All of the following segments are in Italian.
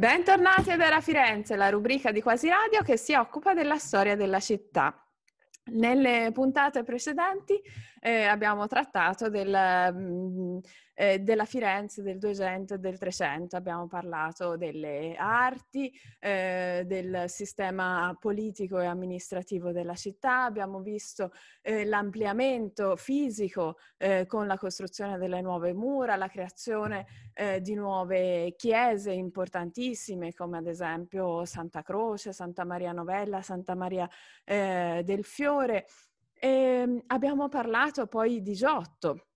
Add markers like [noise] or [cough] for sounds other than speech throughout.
Bentornati ad Era Firenze, la rubrica di Quasi Radio che si occupa della storia della città. Nelle puntate precedenti eh, abbiamo trattato del, mm, eh, della Firenze del 200 e del 300, abbiamo parlato delle arti, eh, del sistema politico e amministrativo della città, abbiamo visto eh, l'ampliamento fisico eh, con la costruzione delle nuove mura, la creazione eh, di nuove chiese importantissime come ad esempio Santa Croce, Santa Maria Novella, Santa Maria eh, del Fiore. E ehm, abbiamo parlato poi di Giotto,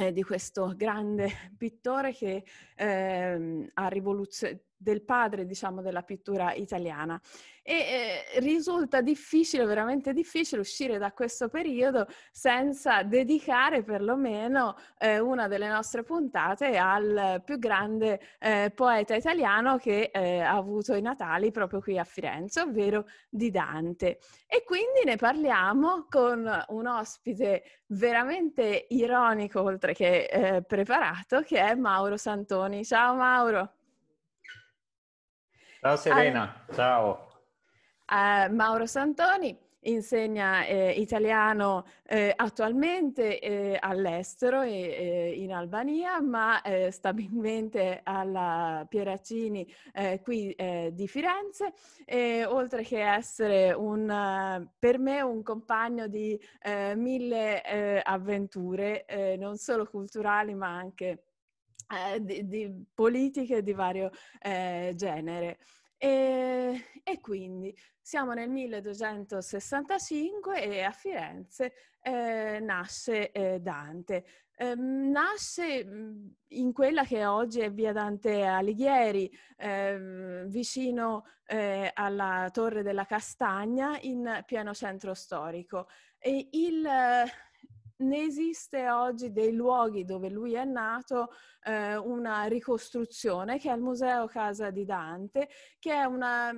eh, di questo grande [laughs] pittore che eh, ha rivoluzionato del padre, diciamo, della pittura italiana. E eh, risulta difficile, veramente difficile, uscire da questo periodo senza dedicare perlomeno eh, una delle nostre puntate al più grande eh, poeta italiano che eh, ha avuto i Natali proprio qui a Firenze, ovvero di Dante. E quindi ne parliamo con un ospite veramente ironico, oltre che eh, preparato, che è Mauro Santoni. Ciao Mauro! Ciao Serena, uh, ciao. Uh, Mauro Santoni insegna eh, italiano eh, attualmente eh, all'estero e eh, in Albania, ma eh, stabilmente alla Pieraccini qui di Firenze, oltre che essere un, per me un compagno di mille avventure, non solo culturali ma anche eh, di, di, politiche di vario eh, genere. E, e, quindi siamo nel 1265 e a Firenze eh, nasce eh, Dante. Eh, nasce mm, in quella che oggi è via Dante Alighieri, ehm, vicino eh, alla Torre della Castagna, in pieno centro storico. E il ne esiste oggi dei luoghi dove lui è nato eh, una ricostruzione che è il Museo Casa di Dante, che è una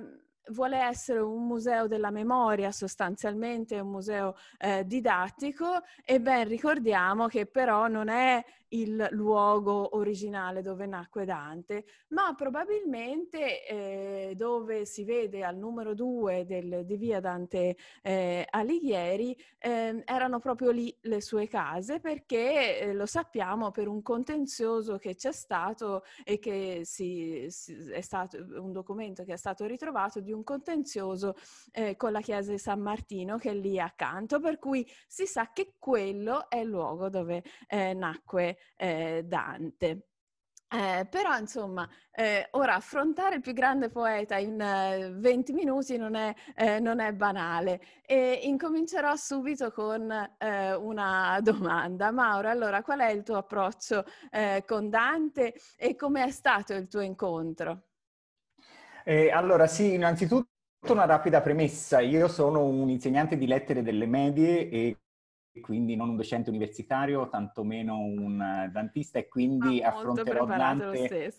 vuole essere un museo della memoria sostanzialmente, un museo eh, didattico e ben ricordiamo che però non è il luogo originale dove nacque Dante, ma probabilmente eh, dove si vede al numero 2 del, di via Dante eh, Alighieri eh, erano proprio lì le sue case perché eh, lo sappiamo per un contenzioso che c'è stato e che si, si, è stato un documento che è stato ritrovato di un contenzioso eh, con la chiesa di San Martino che è lì accanto, per cui si sa che quello è il luogo dove eh, nacque eh, Dante. Eh, però insomma, eh, ora affrontare il più grande poeta in eh, 20 minuti non è, eh, non è, banale e incomincerò subito con eh, una domanda. Mauro, allora qual è il tuo approccio eh, con Dante e come è stato il tuo incontro? allora sì, innanzitutto una rapida premessa. Io sono un insegnante di lettere delle medie e quindi non un docente universitario, tantomeno un eh, dantista e quindi ah, affronterò Dante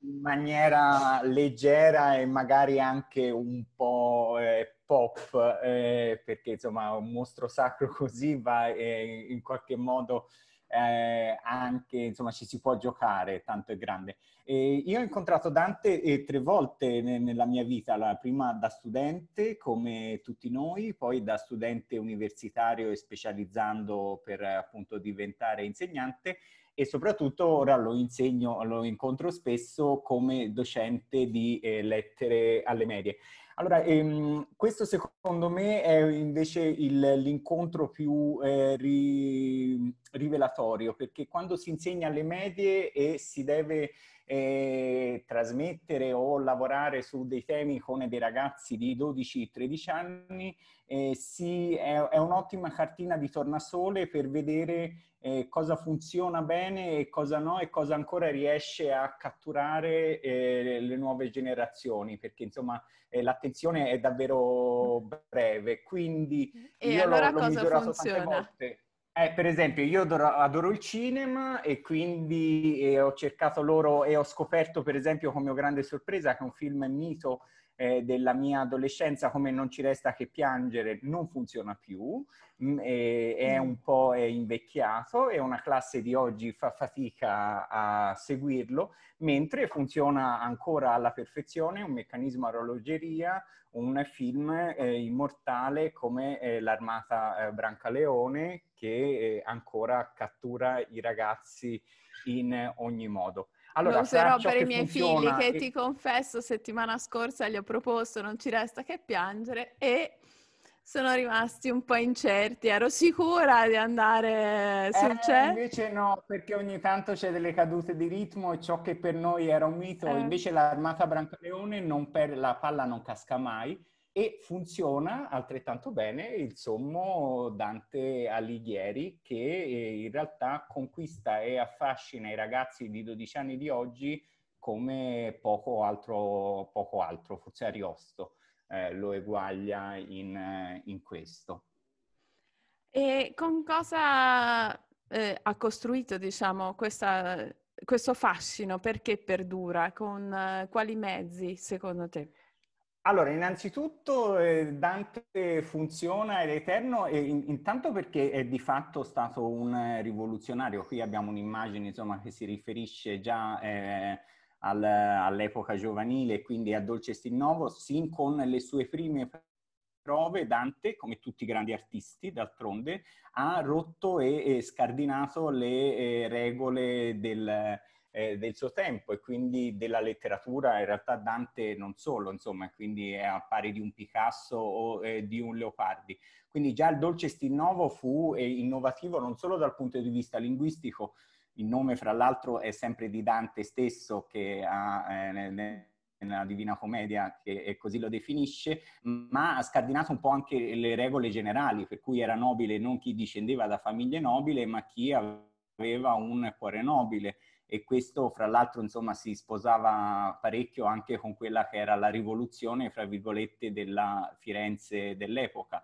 in maniera leggera e magari anche un po' eh, pop, eh, perché insomma un mostro sacro [laughs] così va eh, in qualche modo eh, anche insomma ci si può giocare, tanto è grande. E io ho incontrato Dante eh, tre volte ne- nella mia vita, la prima da studente come tutti noi, poi da studente universitario e specializzando per appunto diventare insegnante e soprattutto ora lo insegno, lo incontro spesso come docente di eh, lettere alle medie. Allora, ehm, questo secondo me è invece il, l'incontro più eh, ri, rivelatorio, perché quando si insegna alle medie e si deve eh, trasmettere o lavorare su dei temi con dei ragazzi di 12-13 anni eh, si, è, è un'ottima cartina di tornasole per vedere eh, cosa funziona bene e cosa no e cosa ancora riesce a catturare eh, le nuove generazioni perché insomma eh, l'attenzione è davvero breve quindi e io allora l'ho, l'ho cosa funziona? tante volte eh, per esempio, io adoro, adoro, il cinema e quindi eh, ho cercato loro e ho scoperto, per esempio, con mio grande sorpresa, che un film mito eh, della mia adolescenza come non ci resta che piangere non funziona più, mh, mm, è mm. un po' è invecchiato e una classe di oggi fa fatica a seguirlo, mentre funziona ancora alla perfezione un meccanismo a orologeria, un film eh, immortale come eh, l'armata eh, Brancaleone che eh, ancora cattura i ragazzi in ogni modo. Allora, lo userò per i miei figli che e... ti confesso settimana scorsa gli ho proposto non ci resta che piangere e sono rimasti un po' incerti. Ero sicura di andare sul eh, cielo. Invece no, perché ogni tanto c'è delle cadute di ritmo e ciò che per noi era un mito, eh. invece l'armata Brancaleone per... la palla non casca mai e funziona altrettanto bene il sommo Dante Alighieri che eh, in realtà conquista e affascina i ragazzi di 12 anni di oggi come poco altro, poco altro. forse Ariosto eh, lo eguaglia in, eh, in, questo. E con cosa eh, ha costruito, diciamo, questa, questo fascino? Perché perdura? Con eh, quali mezzi, secondo te? Allora, innanzitutto eh, Dante funziona ed è eterno e in, intanto perché è di fatto stato un eh, rivoluzionario. Qui abbiamo un'immagine insomma, che si riferisce già eh, al, all'epoca giovanile, quindi a Dolce Novo, sin con le sue prime prove Dante, come tutti i grandi artisti d'altronde, ha rotto e, e scardinato le eh, regole del eh, del suo tempo e quindi della letteratura, in realtà Dante non solo, insomma, quindi è a pari di un Picasso o eh, di un Leopardi. Quindi già il Dolce Stinnovo fu eh, innovativo non solo dal punto di vista linguistico, il nome fra l'altro è sempre di Dante stesso che ha... Eh, Nel, nella Divina Commedia, che così lo definisce, ma ha scardinato un po' anche le regole generali, per cui era nobile non chi discendeva da famiglie nobili, ma chi aveva un cuore nobile e questo fra l'altro insomma si sposava parecchio anche con quella che era la rivoluzione fra virgolette della Firenze dell'epoca.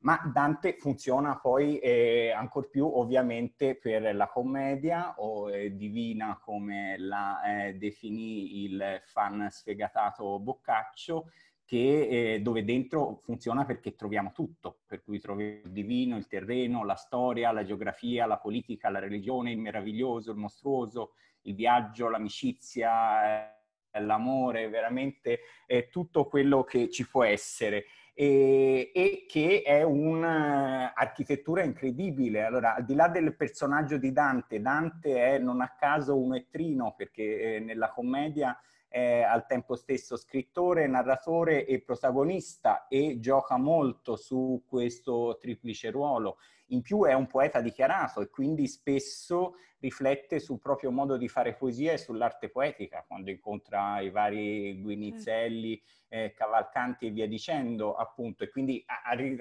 Ma Dante funziona poi eh, ancor più ovviamente per la commedia o eh, divina come la eh, definì il fan sfegatato Boccaccio, che, eh, dove dentro funziona perché troviamo tutto, per cui troviamo il divino, il terreno, la storia, la geografia, la politica, la religione, il meraviglioso, il mostruoso, il viaggio, l'amicizia, eh, l'amore, veramente eh, tutto quello che ci può essere. E, e che è un'architettura eh, incredibile. Allora, al di là del personaggio di Dante, Dante è non a caso un ettrino perché eh, nella commedia è al tempo stesso scrittore, narratore e protagonista e gioca molto su questo triplice ruolo. In più è un poeta dichiarato e quindi spesso riflette sul proprio modo di fare poesia e sull'arte poetica, quando incontra i vari Guinizelli, eh, Cavalcanti e via dicendo, appunto. E quindi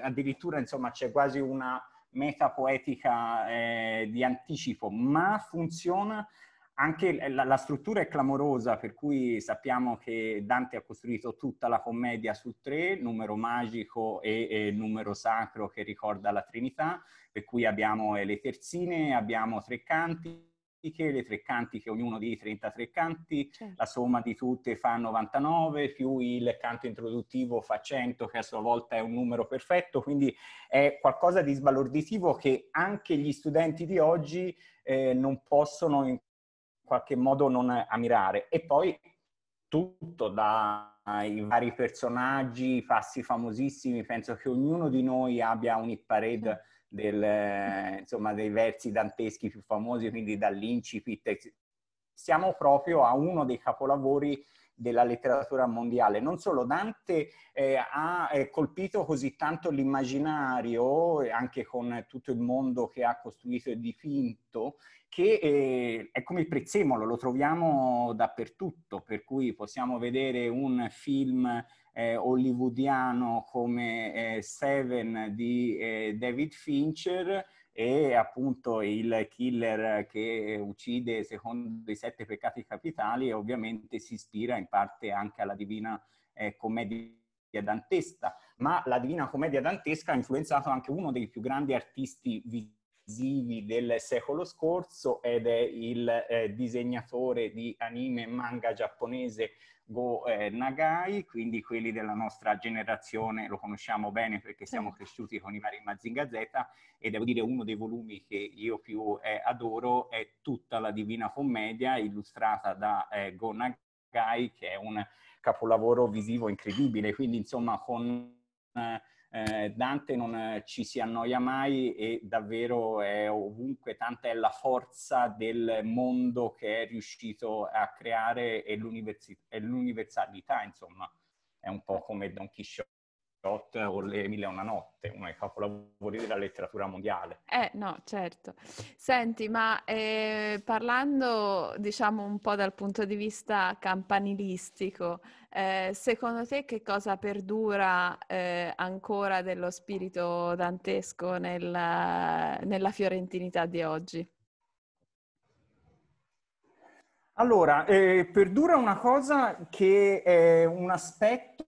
addirittura, insomma, c'è quasi una meta poetica eh, di anticipo, ma funziona anche la, la, struttura è clamorosa, per cui sappiamo che Dante ha costruito tutta la commedia su tre, numero magico e, e, numero sacro che ricorda la Trinità, per cui abbiamo eh, le terzine, abbiamo tre canti, le tre cantiche, ognuno di 33 canti, certo. la somma di tutte fa 99, più il canto introduttivo fa 100, che a sua volta è un numero perfetto, quindi è qualcosa di sbalorditivo che anche gli studenti di oggi eh, non possono in qualche modo non ammirare. E poi tutto dai vari personaggi, passi famosissimi, penso che ognuno di noi abbia un hit parade del, insomma, dei versi danteschi più famosi, quindi dall'incipit. Siamo proprio a uno dei capolavori della letteratura mondiale. Non solo, Dante eh, ha eh, colpito così tanto l'immaginario, eh, anche con tutto il mondo che ha costruito e dipinto, che eh, è come il prezzemolo, lo troviamo dappertutto, per cui possiamo vedere un film eh, hollywoodiano come Seven di David Fincher, e appunto il killer che uccide secondo i sette peccati capitali ovviamente si ispira in parte anche alla divina eh, commedia dantesca, ma la divina commedia dantesca ha influenzato anche uno dei più grandi artisti vicini televisivi del secolo scorso ed è il eh, disegnatore di anime e manga giapponese Go eh, Nagai, quindi quelli della nostra generazione lo conosciamo bene perché siamo cresciuti con i vari Mazinga Z e devo dire uno dei volumi che io più eh, adoro è tutta la Divina Commedia illustrata da eh, Go Nagai che è un capolavoro visivo incredibile, quindi insomma con... Eh, eh, Dante non eh, ci si annoia mai e davvero è ovunque, tanta è la forza del mondo che è riuscito a creare e, l'universalità, insomma, è un po' come Don Quixote o le Mille e una notte, uno dei capolavori della letteratura mondiale. Eh no, certo. Senti, ma eh, parlando diciamo un po' dal punto di vista campanilistico, eh, secondo te che cosa perdura eh, ancora dello spirito dantesco nella, nella fiorentinità di oggi? Allora, eh, perdura una cosa che è un aspetto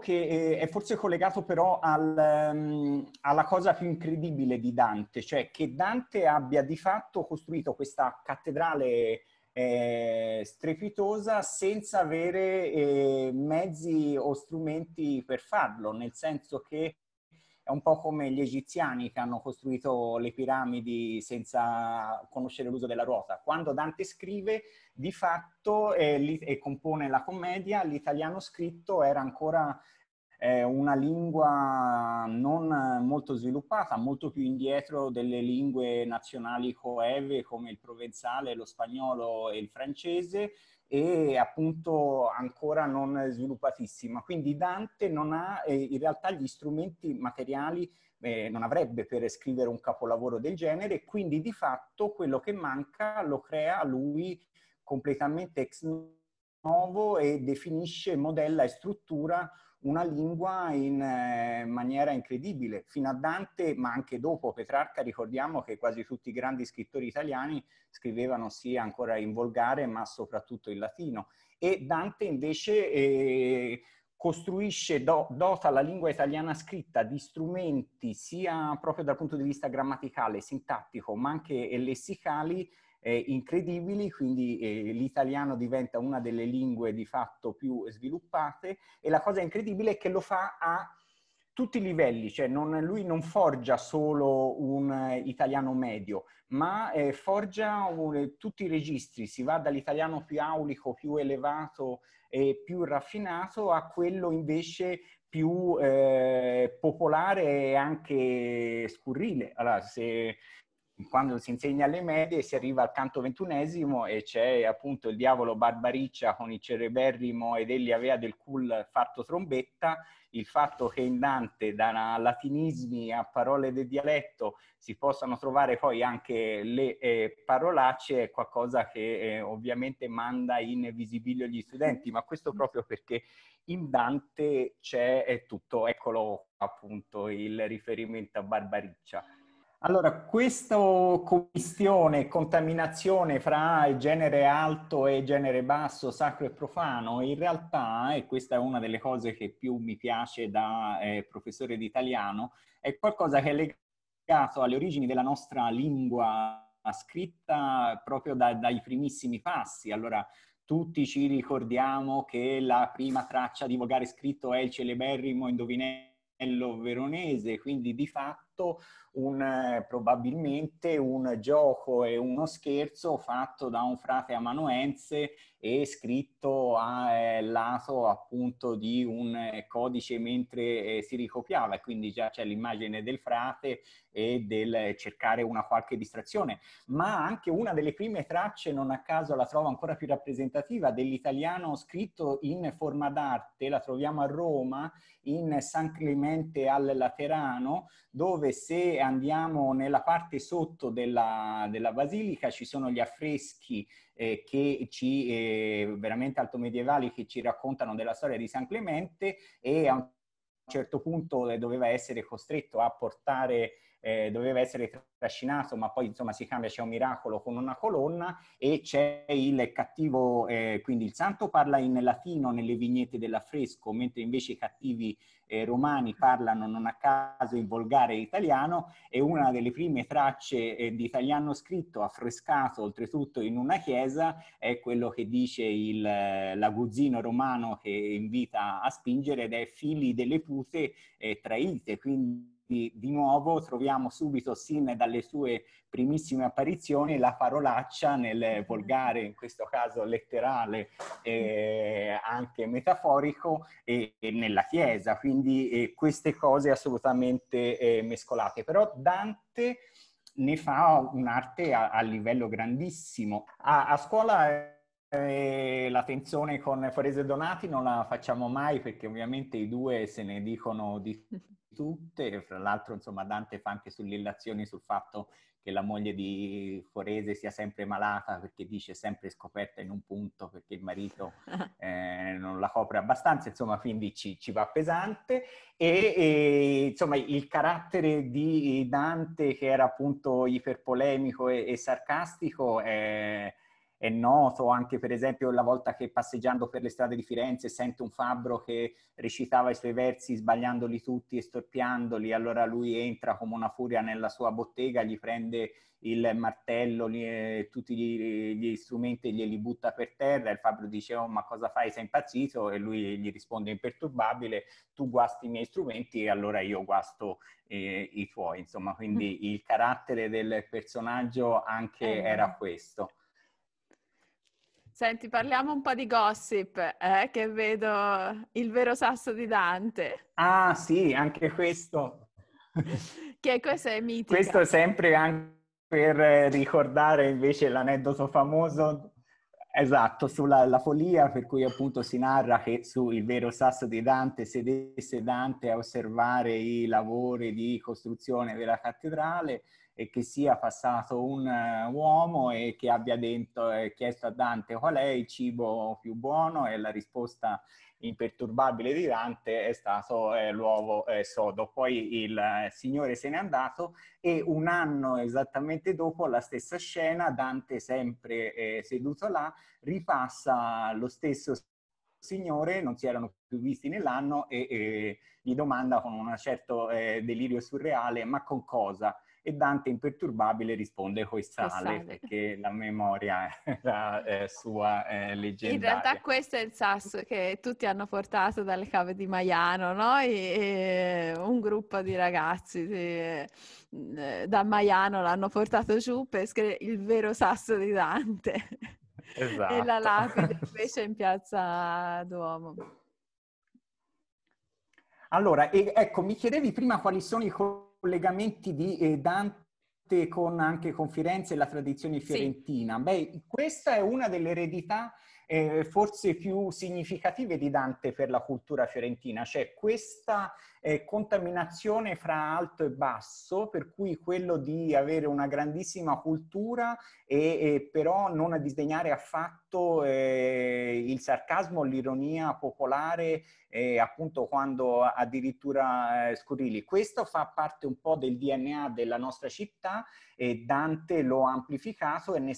che eh, è forse collegato però al, ehm, alla cosa più incredibile di Dante, cioè che Dante abbia di fatto costruito questa cattedrale eh, strepitosa senza avere eh, mezzi o strumenti per farlo, nel senso che è un po' come gli egiziani che hanno costruito le piramidi senza conoscere l'uso della ruota. Quando Dante scrive, di fatto, e, e compone la commedia, l'italiano scritto era ancora eh, una lingua non molto sviluppata, molto più indietro delle lingue nazionali coeve come il provenzale, lo spagnolo e il francese, e appunto ancora non sviluppatissima. Quindi Dante non ha eh, in realtà gli strumenti materiali, eh, non avrebbe per scrivere un capolavoro del genere, e quindi di fatto quello che manca lo crea lui completamente ex novo e definisce, modella e struttura una lingua in eh, maniera incredibile. Fino a Dante, ma anche dopo Petrarca, ricordiamo che quasi tutti i grandi scrittori italiani scrivevano sì ancora in volgare, ma soprattutto in latino. E Dante invece eh, costruisce, do, dota la lingua italiana scritta di strumenti sia proprio dal punto di vista grammaticale, sintattico, ma anche lessicali, eh, incredibili, quindi eh, l'italiano diventa una delle lingue di fatto più sviluppate e la cosa incredibile è che lo fa a tutti i livelli, cioè non, lui non forgia solo un eh, italiano medio, ma eh, forgia un, eh, tutti i registri, si va dall'italiano più aulico, più elevato e più raffinato a quello invece più eh, popolare e anche scurrile. Allora, se quando si insegna alle medie si arriva al canto ventunesimo e c'è appunto il diavolo Barbariccia con il cereberrimo ed egli aveva del cul fatto trombetta, il fatto che in Dante da latinismi a parole del dialetto si possano trovare poi anche le eh, parolacce è qualcosa che eh, ovviamente manda in visibilio gli studenti, ma questo proprio perché in Dante c'è tutto, eccolo appunto il riferimento a Barbariccia. Allora, questa commistione, contaminazione fra genere alto e genere basso, sacro e profano, in realtà, e questa è una delle cose che più mi piace da eh, professore di italiano, è qualcosa che è legato alle origini della nostra lingua scritta proprio da, dai primissimi passi. Allora, tutti ci ricordiamo che la prima traccia di volgare scritto è il celeberrimo indovinello veronese, quindi di fatto un, eh, probabilmente un gioco e uno scherzo fatto da un frate amanuense e scritto a eh, lato appunto di un eh, codice mentre si ricopiava e quindi già c'è l'immagine del frate e del cercare una qualche distrazione ma anche una delle prime tracce non a caso la trovo ancora più rappresentativa dell'italiano scritto in forma d'arte la troviamo a Roma in San Clemente al Laterano dove se andiamo nella parte sotto della, della basilica ci sono gli affreschi eh, che ci, eh, veramente altomedievali che ci raccontano della storia di San Clemente e a un certo punto doveva essere costretto a portare eh, doveva essere trascinato, ma poi insomma si cambia, c'è un miracolo con una colonna e c'è il cattivo, eh, quindi il santo parla in latino nelle vignette dell'affresco, mentre invece i cattivi eh, romani parlano non a caso in volgare italiano e una delle prime tracce eh, di italiano scritto, affrescato oltretutto in una chiesa, è quello che dice il, eh, l'aguzzino romano che invita a spingere ed è fili delle pute eh, traite, quindi di nuovo troviamo subito, sin dalle sue primissime apparizioni, la parolaccia nel mm-hmm. volgare, in questo caso letterale, eh, anche metaforico, e, e nella Chiesa. Quindi eh, queste cose assolutamente eh, mescolate. Però Dante ne fa un'arte a, a livello grandissimo. A, a scuola eh, eh, la tensione con Forese Donati non la facciamo mai perché ovviamente i due se ne dicono di [laughs] tutte, fra l'altro insomma Dante fa anche sulle illazioni sul fatto che la moglie di Forese sia sempre malata perché dice sempre scoperta in un punto perché il marito [laughs] eh, non la copre abbastanza, insomma quindi ci, ci va pesante e, e, insomma il carattere di Dante che era appunto iperpolemico e, e sarcastico è è noto anche per esempio la volta che passeggiando per le strade di Firenze sente un fabbro che recitava i suoi versi sbagliandoli tutti e storpiandoli, allora lui entra come una furia nella sua bottega, gli prende il martello, gli, eh, tutti gli, gli strumenti glieli butta per terra, il fabbro dice oh ma cosa fai, sei impazzito? E lui gli risponde imperturbabile, tu guasti i miei strumenti e allora io guasto eh, i tuoi, insomma quindi mm. il carattere del personaggio anche eh, era questo. Senti, parliamo un po' di gossip, eh, che vedo il vero sasso di Dante. Ah sì, anche questo. che questo è mitico. Questo sempre anche per ricordare invece l'aneddoto famoso, esatto, sulla follia, per cui appunto si narra che su il vero sasso di Dante sedesse Dante a osservare i lavori di costruzione della cattedrale e che sia passato un eh, uomo e che abbia dentro, eh, chiesto a Dante qual è il cibo più buono e la risposta imperturbabile di Dante è stato eh, l'uovo eh, sodo. Poi il eh, Signore se n'è andato e un anno esattamente dopo la stessa scena, Dante sempre seduto là, ripassa lo stesso Signore, non si erano più visti nell'anno e, e gli domanda con un certo delirio surreale, ma con cosa? e Dante imperturbabile risponde coi sale, perché la memoria [laughs] era eh, sua eh, leggendaria. In realtà questo è il sasso che tutti hanno portato dalle cave di Maiano, no? E, e un gruppo di ragazzi che, eh, da Maiano l'hanno portato giù per scrivere il vero sasso di Dante. Esatto. [laughs] e la esatto. lapide [laughs] invece in piazza Duomo. Allora, e, ecco, mi chiedevi prima quali sono i colori collegamenti di eh, Dante con, anche con Firenze e la tradizione fiorentina. Sì. Beh, questa è una delle eredità eh, forse più significative di Dante per la cultura fiorentina, cioè questa eh, contaminazione fra alto e basso, per cui quello di avere una grandissima cultura e, e però non disdegnare affatto eh, il sarcasmo, l'ironia popolare, eh, appunto quando addirittura eh, scurrili. Questo fa parte un po' del DNA della nostra città e Dante lo ha amplificato e ne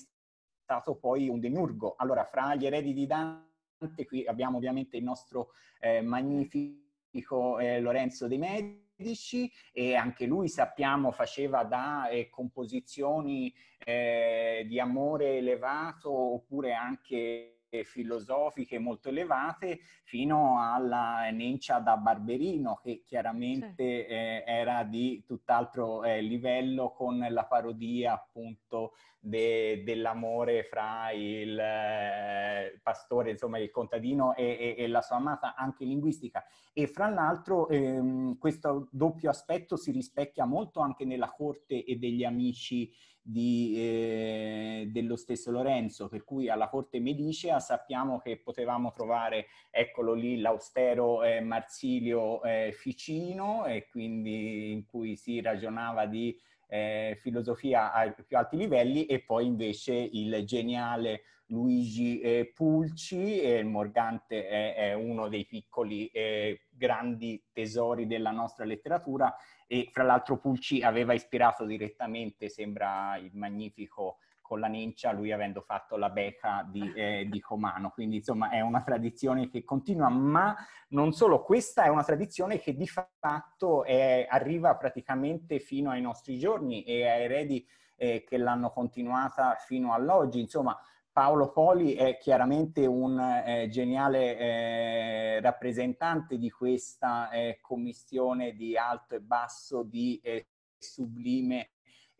stato poi un demiurgo. Allora, fra gli eredi di Dante, qui abbiamo ovviamente il nostro eh, magnifico eh, Lorenzo De Medici, e anche lui sappiamo faceva da eh, composizioni eh, di amore elevato oppure anche filosofiche molto elevate fino alla Nencia da Barberino che chiaramente sì. eh, era di tutt'altro eh, livello con la parodia appunto de, dell'amore fra il eh, pastore, insomma il contadino e, e, e, la sua amata anche linguistica e fra l'altro ehm, questo doppio aspetto si rispecchia molto anche nella corte e degli amici di, eh, dello stesso Lorenzo, per cui alla corte medicea ah, sappiamo che potevamo trovare, eccolo lì, l'austero eh, Marsilio eh, Ficino, e quindi in cui si ragionava di eh, filosofia ai più alti livelli e poi invece il geniale Luigi eh, Pulci, eh, Morgante è, è, uno dei piccoli eh, grandi tesori della nostra letteratura e fra l'altro Pulci aveva ispirato direttamente, sembra il magnifico con la Nincia, lui avendo fatto la beca di, [laughs] eh, di, Comano. Quindi insomma è una tradizione che continua, ma non solo, questa è una tradizione che di fatto è, arriva praticamente fino ai nostri giorni e a eredi eh, che l'hanno continuata fino all'oggi. Insomma, Paolo Poli è chiaramente un eh, geniale eh, rappresentante di questa eh, commissione di alto e basso, di eh, sublime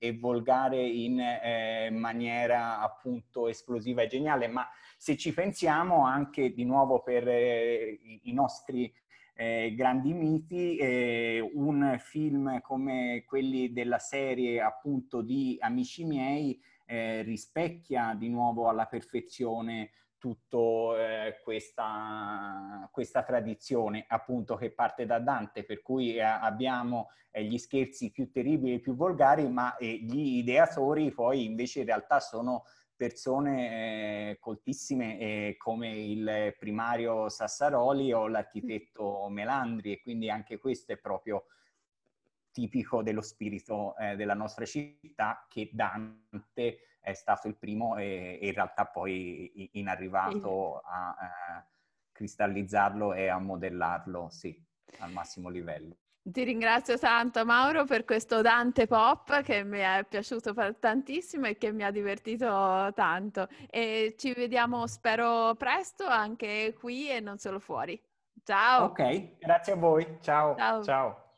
e volgare in eh, maniera appunto esplosiva e geniale, ma se ci pensiamo anche di nuovo per eh, i nostri eh, grandi miti, eh, un film come quelli della serie appunto di Amici miei eh, rispecchia di nuovo alla perfezione tutta eh, questa, questa, tradizione appunto che parte da Dante, per cui eh, abbiamo eh, gli scherzi più terribili, e più volgari, ma eh, gli ideatori poi invece in realtà sono persone eh, coltissime eh, come il primario Sassaroli o l'architetto mm. Melandri e quindi anche questo è proprio tipico dello spirito eh, della nostra città che Dante è stato il primo e, e in realtà poi in arrivato a eh, cristallizzarlo e a modellarlo, sì, al massimo livello. Ti ringrazio tanto Mauro per questo Dante Pop che mi è piaciuto tantissimo e che mi ha divertito tanto. E ci vediamo spero presto anche qui e non solo fuori. Ciao. Ok, grazie a voi. Ciao. Ciao. Ciao.